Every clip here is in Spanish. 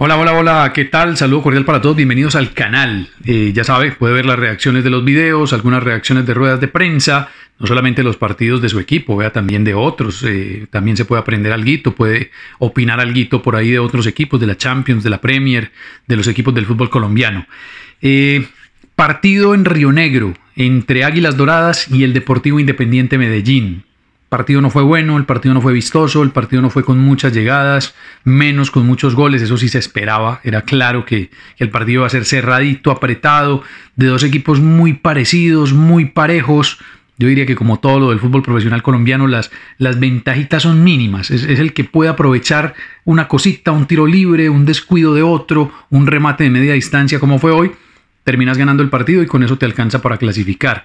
Hola, hola, hola, ¿qué tal? Saludo cordial para todos, bienvenidos al canal. Eh, ya sabe, puede ver las reacciones de los videos, algunas reacciones de ruedas de prensa, no solamente los partidos de su equipo, vea también de otros, eh, también se puede aprender algo, puede opinar algo por ahí de otros equipos, de la Champions, de la Premier, de los equipos del fútbol colombiano. Eh, partido en Río Negro entre Águilas Doradas y el Deportivo Independiente Medellín partido no fue bueno, el partido no fue vistoso, el partido no fue con muchas llegadas, menos con muchos goles, eso sí se esperaba, era claro que, el partido iba a ser cerradito, apretado, de dos equipos muy parecidos, muy parejos. Yo diría que como todo lo del fútbol profesional colombiano, las, ventajitas son mínimas. Es, es el que puede aprovechar una cosita, un tiro libre, un descuido de otro, un remate de media distancia como fue hoy, terminas ganando el partido y con eso te alcanza para clasificar.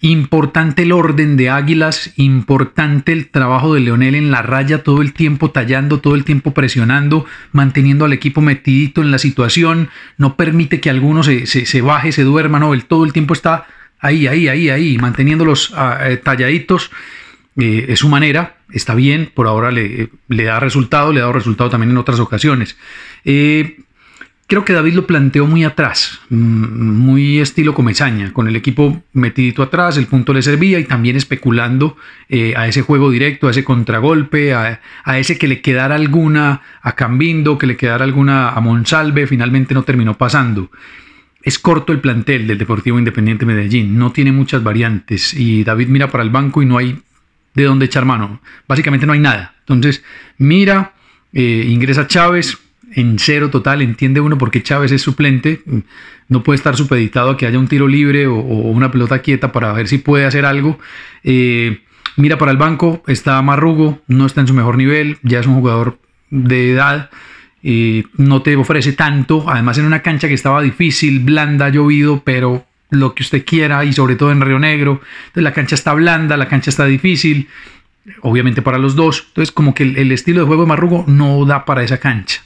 Importante el orden de Águilas, importante el trabajo de Leonel en la raya, todo el tiempo tallando, todo el tiempo presionando, manteniendo al equipo metidito en la situación, no permite que alguno se, baje, se duerma, no, él todo el tiempo está ahí, ahí, ahí, ahí, manteniéndolos los ah, eh, talladitos. Eh, es su manera, está bien, por ahora le, eh, le, da resultado, le ha dado resultado también en otras ocasiones creo que David lo planteó muy atrás, mm, muy estilo comezaña, con el equipo metidito atrás, el punto le servía y también especulando eh, a ese juego directo, a ese contragolpe, a, ese que le quedara alguna a Cambindo, que le quedara alguna a Monsalve, finalmente no terminó pasando. Es corto el plantel del Deportivo Independiente Medellín, no tiene muchas variantes y David mira para el banco y no hay de dónde echar mano, básicamente no hay nada. Entonces mira, eh, ingresa Chávez, en cero total. Entiende uno porque Chávez es suplente. No puede estar supeditado a que haya un tiro libre o, una pelota quieta para ver si puede hacer algo. Eh, mira para el banco, está Marrugo, no está en su mejor nivel, ya es un jugador de edad. Eh, no te ofrece tanto, además en una cancha que estaba difícil, blanda, llovido, pero lo que usted quiera y sobre todo en Río Negro. la cancha está blanda, la cancha está difícil, obviamente para los dos. Entonces como que el estilo de juego de Marrugo no da para esa cancha.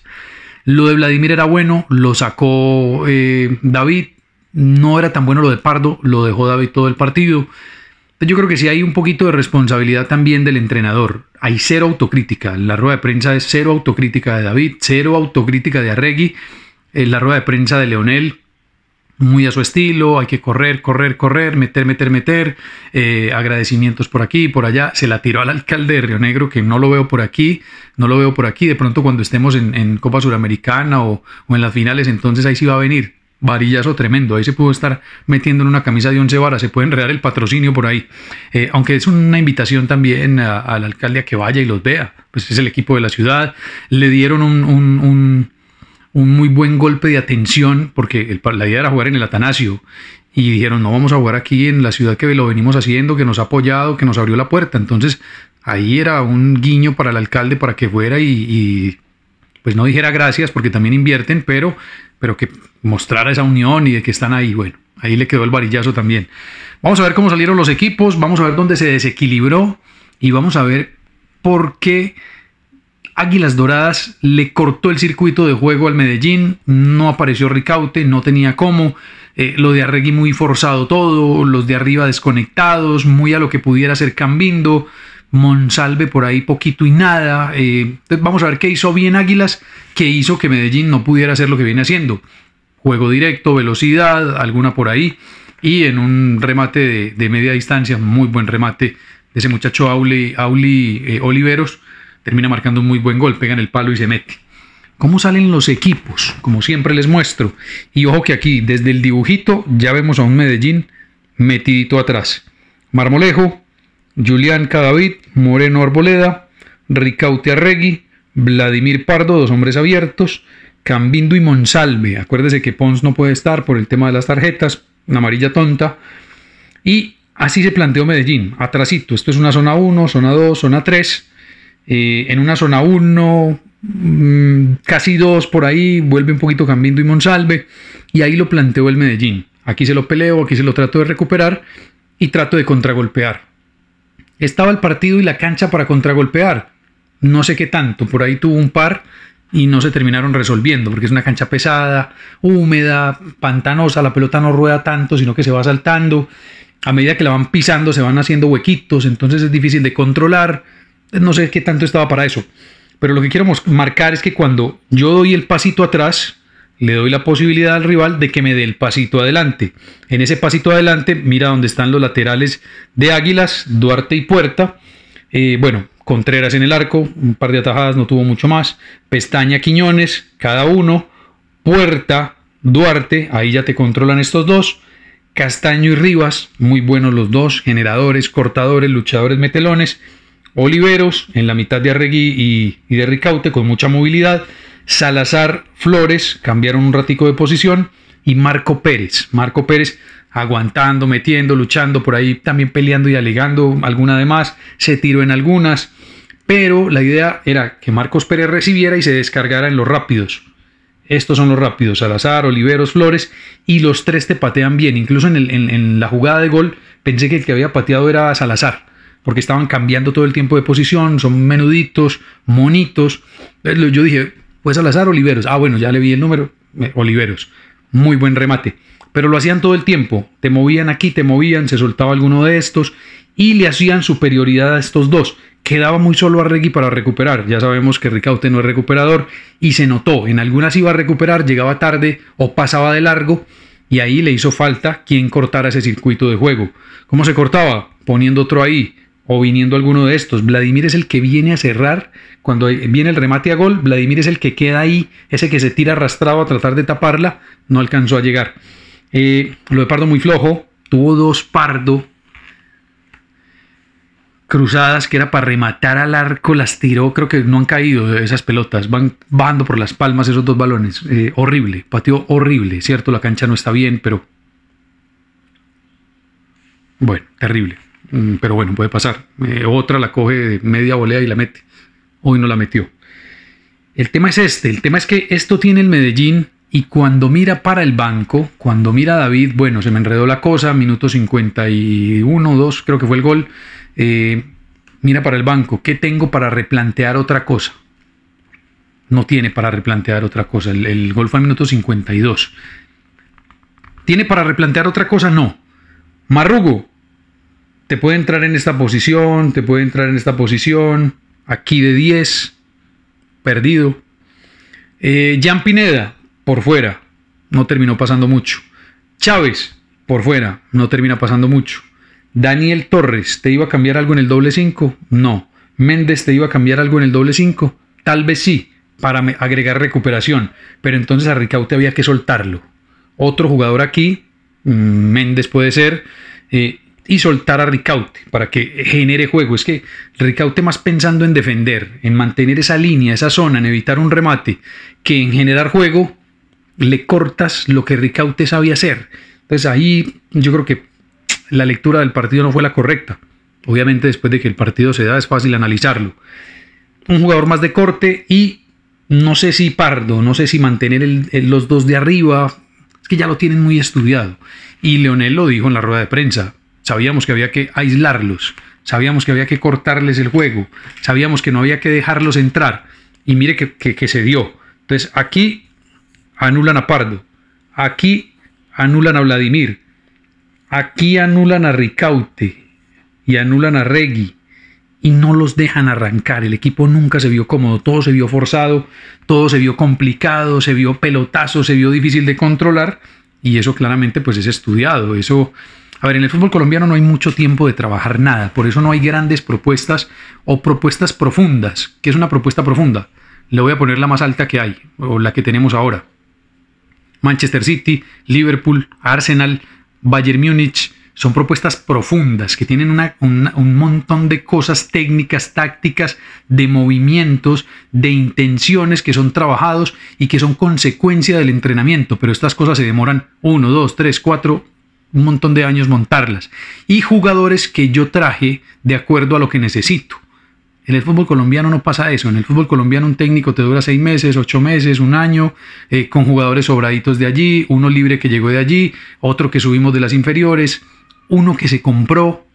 Lo de Vladimir era bueno, lo sacó eh, David. No era tan bueno lo de Pardo, lo dejó David todo el partido. Yo creo que sí hay un poquito de responsabilidad también del entrenador. Hay cero autocrítica. La rueda de prensa es cero autocrítica de David, cero autocrítica de Arregui. Eh, la rueda de prensa de Leonel muy a su estilo, hay que correr, correr, correr, meter, meter, meter, eh, agradecimientos por aquí, por allá, se la tiró al alcalde de Río Negro, que no lo veo por aquí, no lo veo por aquí, de pronto cuando estemos en, Copa Suramericana o, en las finales, entonces ahí sí va a venir, varillazo tremendo, ahí se pudo estar metiendo en una camisa de once varas, se puede enredar el patrocinio por ahí, eh, aunque es una invitación también al alcalde a que vaya y los vea, pues es el equipo de la ciudad, le dieron un un muy buen golpe de atención, porque la idea era jugar en el Atanasio, y dijeron, no vamos a jugar aquí en la ciudad que lo venimos haciendo, que nos ha apoyado, que nos abrió la puerta. Entonces, ahí era un guiño para el alcalde para que fuera y, y pues no dijera gracias, porque también invierten, pero, pero que mostrara esa unión y de que están ahí. Bueno, ahí le quedó el varillazo también. Vamos a ver cómo salieron los equipos, vamos a ver dónde se desequilibró y vamos a ver por qué Águilas Doradas le cortó el circuito de juego al Medellín, no apareció Ricaute, no tenía cómo, eh, lo de Arregui muy forzado todo, los de arriba desconectados, muy a lo que pudiera ser Cambindo, Monsalve por ahí poquito y nada. Eh, vamos a ver qué hizo bien Águilas, que hizo que Medellín no pudiera hacer lo que viene haciendo. Juego directo, velocidad, alguna por ahí, y en un remate de, media distancia, muy buen remate de ese muchacho Auli, eh, Oliveros termina marcando un muy buen gol, pega en el palo y se mete. ¿Cómo salen los equipos? Como siempre les muestro. Y ojo que aquí, desde el dibujito, ya vemos a un Medellín metidito atrás. Marmolejo, Julián Cadavid, Moreno Arboleda, Ricaute Arregui, Vladimir Pardo, dos hombres abiertos, Cambindo y Monsalve. Acuérdese que Pons no puede estar por el tema de las tarjetas, una amarilla tonta. Y así se planteó Medellín, atrasito. Esto es una zona 1, zona 2, zona 3. Eh, en una zona 1, mm, casi 2 por ahí, vuelve un poquito Cambindo y Monsalve, y ahí lo planteó el Medellín. Aquí se lo peleo, aquí se lo trato de recuperar y trato de contragolpear. Estaba el partido y la cancha para contragolpear. No sé qué tanto, por ahí tuvo un par y no se terminaron resolviendo, porque es una cancha pesada, húmeda, pantanosa, la pelota no rueda tanto, sino que se va saltando. A medida que la van pisando, se van haciendo huequitos, entonces es difícil de controlar no sé qué tanto estaba para eso. Pero lo que quiero marcar es que cuando yo doy el pasito atrás, le doy la posibilidad al rival de que me dé el pasito adelante. En ese pasito adelante, mira dónde están los laterales de Águilas, Duarte y Puerta. Eh, bueno, Contreras en el arco, un par de atajadas, no tuvo mucho más. Pestaña, Quiñones, cada uno. Puerta, Duarte, ahí ya te controlan estos dos. Castaño y Rivas, muy buenos los dos, generadores, cortadores, luchadores, metelones. Oliveros en la mitad de Arregui y, de Ricaute con mucha movilidad. Salazar Flores cambiaron un ratico de posición y Marco Pérez. Marco Pérez aguantando, metiendo, luchando por ahí, también peleando y alegando alguna de más, se tiró en algunas, pero la idea era que Marcos Pérez recibiera y se descargara en los rápidos. Estos son los rápidos, Salazar, Oliveros, Flores, y los tres te patean bien. Incluso en la jugada de gol pensé que el que había pateado era Salazar, porque estaban cambiando todo el tiempo de posición, son menuditos, monitos. Eh, yo dije, pues al azar Oliveros. Ah, bueno, ya le vi el número, Oliveros. Muy buen remate. Pero lo hacían todo el tiempo. Te movían aquí, te movían, se soltaba alguno de estos y le hacían superioridad a estos dos. Quedaba muy solo a Regui para recuperar. Ya sabemos que Ricaute no es recuperador y se notó. En algunas iba a recuperar, llegaba tarde o pasaba de largo y ahí le hizo falta quien cortara ese circuito de juego. ¿Cómo se cortaba? Poniendo otro ahí, o viniendo alguno de estos. Vladimir es el que viene a cerrar. Cuando viene el remate a gol, Vladimir es el que queda ahí, ese que se tira arrastrado a tratar de taparla, no alcanzó a llegar. Eh, lo de Pardo muy flojo, tuvo dos Pardo cruzadas que era para rematar al arco, las tiró, creo que no han caído esas pelotas, van bajando por las palmas esos dos balones. Eh, horrible, pateó horrible, cierto, la cancha no está bien, pero... Bueno, terrible. Mm, pero bueno, puede pasar. Eh, otra la coge de media volea y la mete. Hoy no la metió. El tema es este, el tema es que esto tiene el Medellín y cuando mira para el banco, cuando mira David, bueno, se me enredó la cosa, minuto 51, 2, creo que fue el gol, eh, mira para el banco, ¿qué tengo para replantear otra cosa? No tiene para replantear otra cosa, el, gol fue a minuto 52. ¿Tiene para replantear otra cosa? No. Marrugo, te puede entrar en esta posición, te puede entrar en esta posición, aquí de 10, perdido. Eh, Jan Pineda, por fuera, no terminó pasando mucho. Chávez, por fuera, no termina pasando mucho. Daniel Torres, ¿te iba a cambiar algo en el doble 5? No. Méndez, ¿te iba a cambiar algo en el doble 5? Tal vez sí, para agregar recuperación. Pero entonces a Ricaute había que soltarlo. Otro jugador aquí, mm, Méndez puede ser. Eh, y soltar a Ricaute para que genere juego. Es que Ricaute más pensando en defender, en mantener esa línea, esa zona, en evitar un remate, que en generar juego le cortas lo que Ricaute sabía hacer. Entonces ahí yo creo que la lectura del partido no fue la correcta. Obviamente después de que el partido se da es fácil analizarlo. Un jugador más de corte y no sé si Pardo, no sé si mantener los dos de arriba, es que ya lo tienen muy estudiado. Y Leonel lo dijo en la rueda de prensa, Sabíamos que había que aislarlos, sabíamos que había que cortarles el juego, sabíamos que no había que dejarlos entrar. Y mire que, se dio. Entonces aquí anulan a Pardo, aquí anulan a Vladimir, aquí anulan a Ricaute y anulan a Regui y no los dejan arrancar. El equipo nunca se vio cómodo, todo se vio forzado, todo se vio complicado, se vio pelotazo, se vio difícil de controlar y eso claramente pues es estudiado, eso a ver, en el fútbol colombiano no hay mucho tiempo de trabajar nada, por eso no hay grandes propuestas o propuestas profundas. ¿Qué es una propuesta profunda? Le voy a poner la más alta que hay, o la que tenemos ahora. Manchester City, Liverpool, Arsenal, Bayern Múnich, son propuestas profundas que tienen un montón de cosas técnicas, tácticas, de movimientos, de intenciones que son trabajados y que son consecuencia del entrenamiento, pero estas cosas se demoran 1, 2, 3, 4, un montón de años montarlas. Y jugadores que yo traje de acuerdo a lo que necesito. En el fútbol colombiano no pasa eso. En el fútbol colombiano un técnico te dura seis meses, ocho meses, un año, eh, con jugadores sobraditos de allí, uno libre que llegó de allí, otro que subimos de las inferiores, uno que se compró,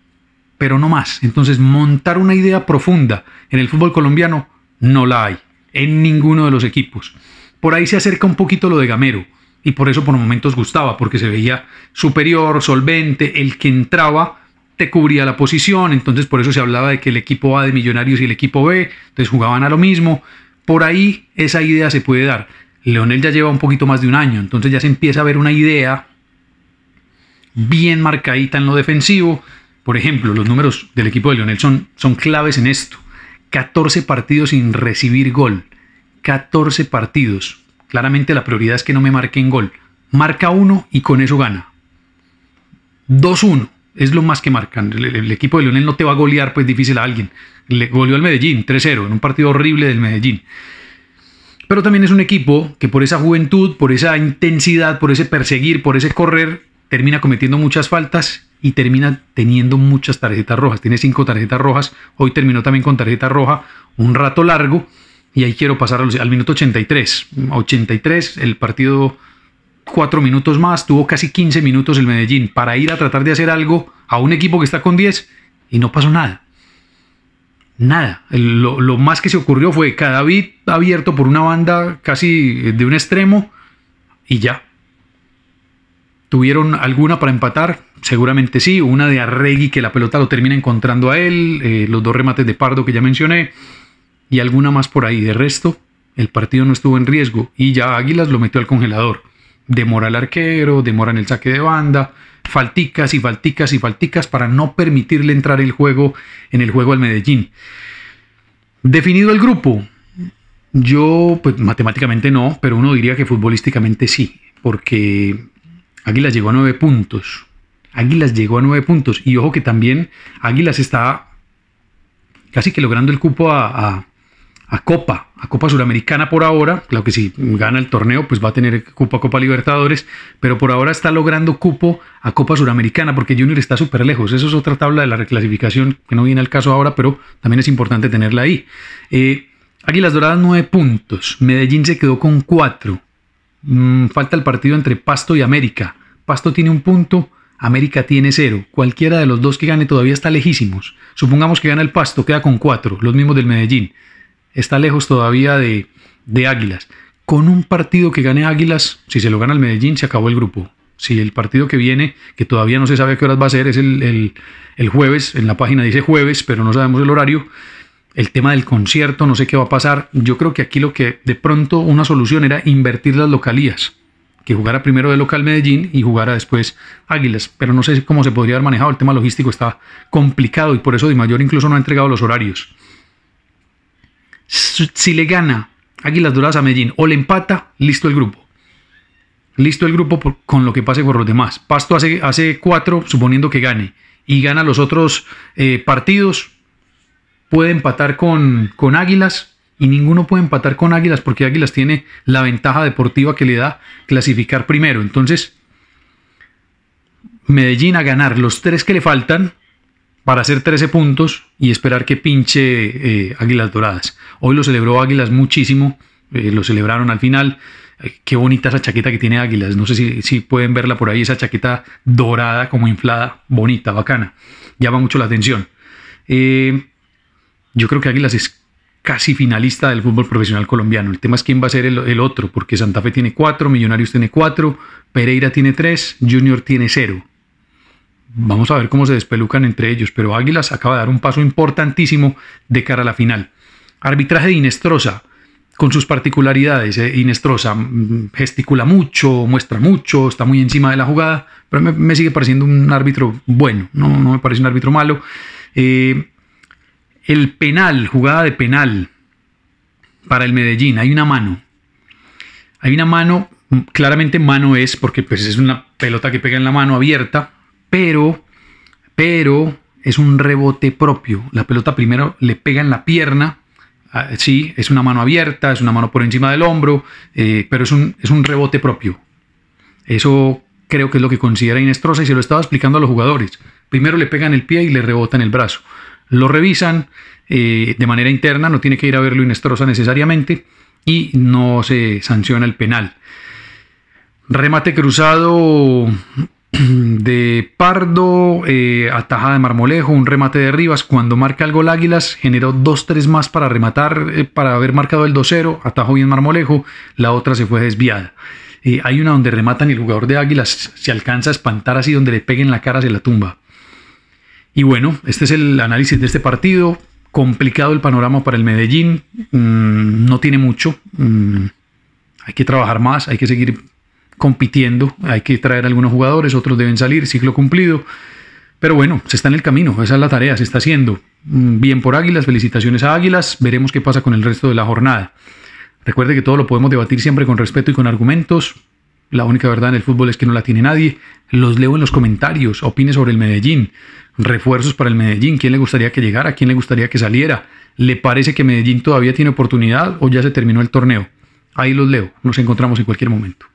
pero no más. Entonces montar una idea profunda en el fútbol colombiano no la hay, en ninguno de los equipos. Por ahí se acerca un poquito lo de Gamero y por eso por momentos gustaba, porque se veía superior, solvente, el que entraba te cubría la posición, entonces por eso se hablaba de que el equipo A de Millonarios y el equipo B, entonces jugaban a lo mismo, por ahí esa idea se puede dar. Leonel ya lleva un poquito más de un año, entonces ya se empieza a ver una idea bien marcadita en lo defensivo. Por ejemplo, los números del equipo de Leonel son, son claves en esto. 14 partidos sin recibir gol. 14 partidos. Claramente la prioridad es que no me marquen gol. Marca uno y con eso gana. 2-1 es lo más que marcan. El, equipo de Leonel no te va a golear, pues difícil a alguien. Le goleó al Medellín 3-0 en un partido horrible del Medellín. Pero también es un equipo que por esa juventud, por esa intensidad, por ese perseguir, por ese correr, termina cometiendo muchas faltas y termina teniendo muchas tarjetas rojas. Tiene cinco tarjetas rojas. Hoy terminó también con tarjeta roja un rato largo. Y ahí quiero pasar al minuto 83. 83, el partido cuatro minutos más, tuvo casi 15 minutos el Medellín para ir a tratar de hacer algo a un equipo que está con 10 y no pasó nada. Nada. Lo, más que se ocurrió fue bit abierto por una banda casi de un extremo y ya. ¿Tuvieron alguna para empatar? Seguramente sí. Una de Arregui que la pelota lo termina encontrando a él. Eh, los dos remates de Pardo que ya mencioné y alguna más por ahí. De resto, el partido no estuvo en riesgo y ya Águilas lo metió al congelador. Demora el arquero, demora en el saque de banda, falticas y falticas y falticas para no permitirle entrar el juego en el juego al Medellín. Definido el grupo, yo pues matemáticamente no, pero uno diría que futbolísticamente sí, porque Águilas llegó a nueve puntos. Águilas llegó a nueve puntos y ojo que también Águilas está casi que logrando el cupo a, a a Copa, a Copa Suramericana por ahora. Claro que si gana el torneo, pues va a tener cupo a Copa Libertadores, pero por ahora está logrando cupo a Copa Suramericana porque Junior está súper lejos. Eso es otra tabla de la reclasificación que no viene al caso ahora, pero también es importante tenerla ahí. Eh, Águilas Doradas 9 puntos, Medellín se quedó con 4. Mm, falta el partido entre Pasto y América. Pasto tiene un punto, América tiene cero. Cualquiera de los dos que gane todavía está lejísimos. Supongamos que gana el Pasto, queda con cuatro, los mismos del Medellín está lejos todavía de, de Águilas. Con un partido que gane Águilas, si se lo gana el Medellín, se acabó el grupo. Si el partido que viene, que todavía no se sabe a qué horas va a ser, es el, el, jueves, en la página dice jueves, pero no sabemos el horario, el tema del concierto, no sé qué va a pasar. Yo creo que aquí lo que de pronto una solución era invertir las localías, que jugara primero de local Medellín y jugara después Águilas, pero no sé cómo se podría haber manejado, el tema logístico está complicado y por eso Di Mayor incluso no ha entregado los horarios si le gana Águilas Doradas a Medellín o le empata, listo el grupo. Listo el grupo con lo que pase por los demás. Pasto hace, hace cuatro, suponiendo que gane, y gana los otros eh, partidos. Puede empatar con, con Águilas y ninguno puede empatar con Águilas porque Águilas tiene la ventaja deportiva que le da clasificar primero. Entonces, Medellín a ganar los tres que le faltan para hacer 13 puntos y esperar que pinche eh, Águilas Doradas. Hoy lo celebró Águilas muchísimo, eh, lo celebraron al final. Eh, qué bonita esa chaqueta que tiene Águilas, no sé si, pueden verla por ahí, esa chaqueta dorada como inflada, bonita, bacana, llama mucho la atención. yo creo que Águilas es casi finalista del fútbol profesional colombiano. El tema es quién va a ser el, otro, porque Santa Fe tiene cuatro, Millonarios tiene cuatro, Pereira tiene tres, Junior tiene cero. Vamos a ver cómo se despelucan entre ellos, pero Águilas acaba de dar un paso importantísimo de cara a la final. Arbitraje de Inestrosa, con sus particularidades. Eh, Inestrosa mm, gesticula mucho, muestra mucho, está muy encima de la jugada, pero me, sigue pareciendo un árbitro bueno, no, me parece un árbitro malo. Eh, el penal, jugada de penal para el Medellín, hay una mano. Hay una mano, mm, claramente mano es, porque pues es una pelota que pega en la mano abierta, pero, pero es un rebote propio. La pelota primero le pega en la pierna, ah, sí, es una mano abierta, es una mano por encima del hombro, eh, pero es un, rebote propio. Eso creo que es lo que considera Inestrosa y se lo estaba explicando a los jugadores. Primero le pegan el pie y le rebotan el brazo. Lo revisan eh, de manera interna, no tiene que ir a verlo Inestrosa necesariamente y no se sanciona el penal. Remate cruzado de Pardo, eh, ataja de Marmolejo, un remate de Rivas. Cuando marca algo el Águilas, generó 2-3 más para rematar, eh, para haber marcado el 2-0, atajó bien Marmolejo, la otra se fue desviada. Eh, hay una donde rematan y el jugador de Águilas se alcanza a espantar así, donde le peguen la cara, se la tumba. Y bueno, este es el análisis de este partido. Complicado el panorama para el Medellín, mm, no tiene mucho. Mm, hay que trabajar más, hay que seguir compitiendo, hay que traer algunos jugadores, otros deben salir, ciclo cumplido. Pero bueno, se está en el camino, esa es la tarea, se está haciendo. Mm, bien por Águilas, felicitaciones a Águilas, veremos qué pasa con el resto de la jornada. Recuerde que todo lo podemos debatir siempre con respeto y con argumentos. La única verdad en el fútbol es que no la tiene nadie. Los leo en los comentarios, opine sobre el Medellín, refuerzos para el Medellín, quién le gustaría que llegara, quién le gustaría que saliera. ¿Le parece que Medellín todavía tiene oportunidad o ya se terminó el torneo? Ahí los leo, nos encontramos en cualquier momento.